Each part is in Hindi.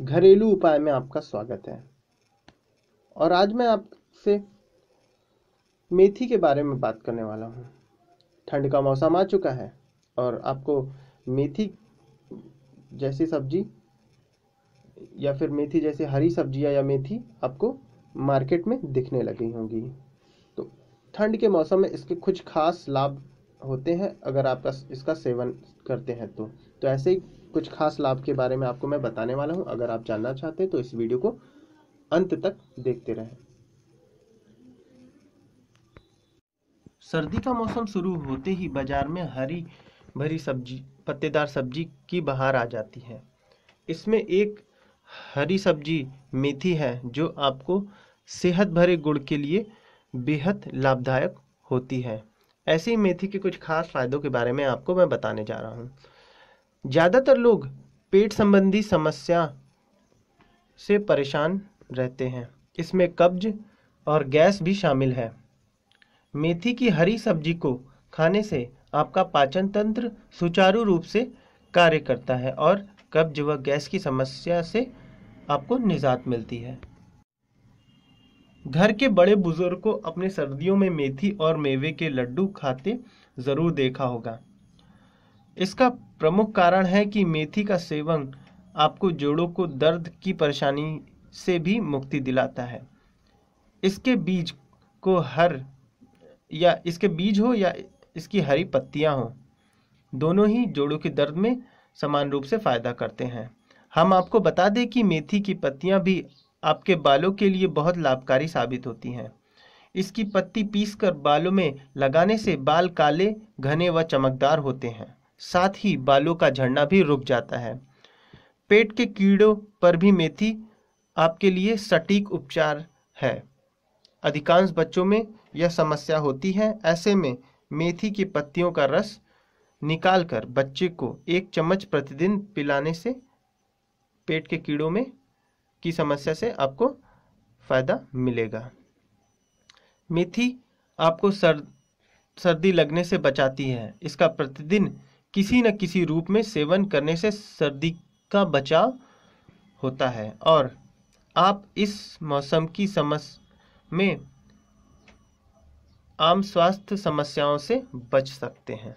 घरेलू उपाय में आपका स्वागत है और आज मैं आपसे मेथी के बारे में बात करने वाला हूँ ठंड का मौसम आ चुका है और आपको मेथी जैसी सब्जी या फिर मेथी जैसी हरी सब्जियाँ या मेथी आपको मार्केट में दिखने लगी होंगी तो ठंड के मौसम में इसके कुछ खास लाभ होते हैं अगर आप इसका सेवन करते हैं तो तो ऐसे ही कुछ खास लाभ के बारे में आपको मैं बताने वाला हूँ अगर आप जानना चाहते हैं तो इस वीडियो को अंत तक देखते रहें सर्दी का मौसम शुरू होते ही बाजार में हरी भरी सब्जी पत्तेदार सब्जी की बहार आ जाती है इसमें एक हरी सब्जी मेथी है जो आपको सेहत भरे गुड़ के लिए बेहद लाभदायक होती है ऐसी मेथी के कुछ खास फ़ायदों के बारे में आपको मैं बताने जा रहा हूँ ज़्यादातर लोग पेट संबंधी समस्या से परेशान रहते हैं इसमें कब्ज और गैस भी शामिल है मेथी की हरी सब्जी को खाने से आपका पाचन तंत्र सुचारू रूप से कार्य करता है और कब्ज व गैस की समस्या से आपको निजात मिलती है घर के बड़े बुजुर्ग को अपने सर्दियों में मेथी और मेवे के लड्डू खाते ज़रूर देखा होगा इसका प्रमुख कारण है कि मेथी का सेवन आपको जोड़ों को दर्द की परेशानी से भी मुक्ति दिलाता है इसके बीज को हर या इसके बीज हो या इसकी हरी पत्तियां हो दोनों ही जोड़ों के दर्द में समान रूप से फ़ायदा करते हैं हम आपको बता दें कि मेथी की पत्तियां भी आपके बालों के लिए बहुत लाभकारी साबित होती हैं इसकी पत्ती पीसकर बालों में लगाने से बाल काले घने व चमकदार होते हैं साथ ही बालों का झड़ना भी रुक जाता है पेट के कीड़ों पर भी मेथी आपके लिए सटीक उपचार है अधिकांश बच्चों में यह समस्या होती है ऐसे में मेथी की पत्तियों का रस निकालकर बच्चे को एक चम्मच प्रतिदिन पिलाने से पेट के कीड़ों में की समस्या से आपको फ़ायदा मिलेगा मेथी आपको सर सर्दी लगने से बचाती है इसका प्रतिदिन किसी न किसी रूप में सेवन करने से सर्दी का बचाव होता है और आप इस मौसम की समस्या में आम स्वास्थ्य समस्याओं से बच सकते हैं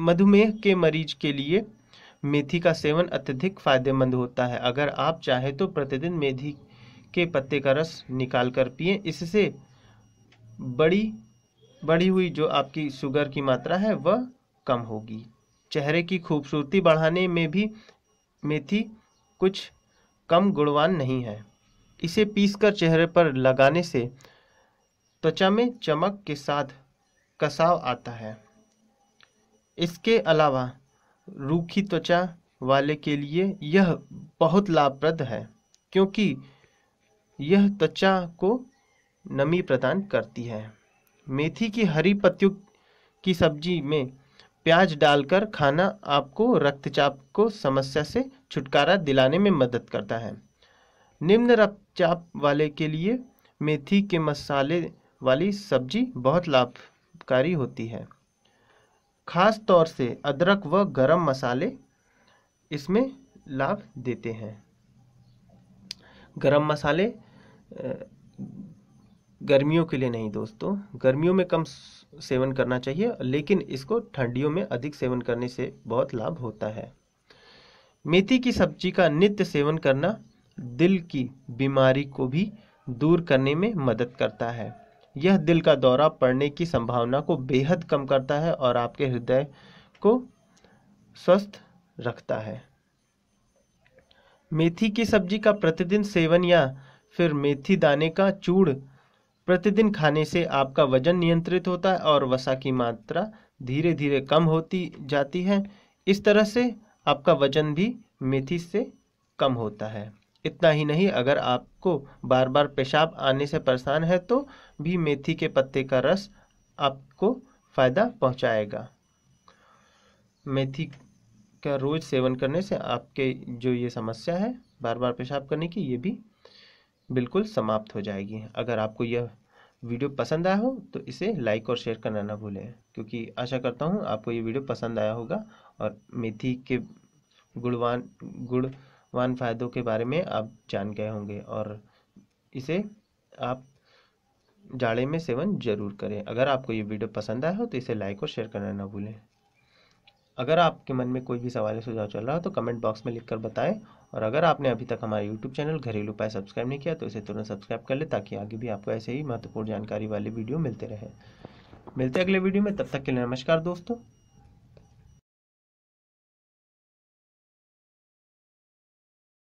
मधुमेह के मरीज के लिए मेथी का सेवन अत्यधिक फायदेमंद होता है अगर आप चाहें तो प्रतिदिन मेथी के पत्ते का रस निकाल कर पिए इससे बड़ी बढ़ी हुई जो आपकी शुगर की मात्रा है वह कम होगी चेहरे की खूबसूरती बढ़ाने में भी मेथी कुछ कम गुणवान नहीं है इसे पीसकर चेहरे पर लगाने से त्वचा में चमक के साथ कसाव आता है इसके अलावा रूखी त्वचा वाले के लिए यह बहुत लाभप्रद है क्योंकि यह त्वचा को नमी प्रदान करती है मेथी की हरी पत्तियों की सब्जी में प्याज डालकर खाना आपको रक्तचाप को समस्या से छुटकारा दिलाने में मदद करता है निम्न रक्तचाप वाले के लिए मेथी के मसाले वाली सब्जी बहुत लाभकारी होती है खास तौर से अदरक व गरम मसाले इसमें लाभ देते हैं गरम मसाले गर्मियों के लिए नहीं दोस्तों गर्मियों में कम सेवन करना चाहिए लेकिन इसको ठंडियों में अधिक सेवन करने से बहुत लाभ होता है मेथी की सब्जी का नित्य सेवन करना दिल की बीमारी को भी दूर करने में मदद करता है यह दिल का दौरा पड़ने की संभावना को बेहद कम करता है और आपके हृदय को स्वस्थ रखता है मेथी की सब्जी का प्रतिदिन सेवन या फिर मेथी दाने का चूड़ प्रतिदिन खाने से आपका वजन नियंत्रित होता है और वसा की मात्रा धीरे धीरे कम होती जाती है इस तरह से आपका वजन भी मेथी से कम होता है इतना ही नहीं अगर आपको बार बार पेशाब आने से परेशान है तो भी मेथी के पत्ते का रस आपको फ़ायदा पहुंचाएगा मेथी का रोज़ सेवन करने से आपके जो ये समस्या है बार बार पेशाब करने की ये भी बिल्कुल समाप्त हो जाएगी अगर आपको यह वीडियो पसंद आया हो तो इसे लाइक और शेयर करना ना भूलें क्योंकि आशा करता हूँ आपको ये वीडियो पसंद आया होगा और मेथी के गुणवान गुणवान फ़ायदों के बारे में आप जान गए होंगे और इसे आप जाड़े में सेवन जरूर करें अगर आपको ये वीडियो पसंद आया हो तो इसे लाइक और शेयर करना ना भूलें अगर आपके मन में कोई भी सवाल या सुझाव चल रहा हो तो कमेंट बॉक्स में लिखकर बताएं और अगर आपने अभी तक हमारे यूट्यूब चैनल घरेलू उपाय सब्सक्राइब नहीं किया तो इसे तुरंत सब्सक्राइब कर ले ताकि आगे भी आपको ऐसे ही महत्वपूर्ण जानकारी वाले वीडियो मिलते रहे मिलते अगले वीडियो में तब तक के लिए नमस्कार दोस्तों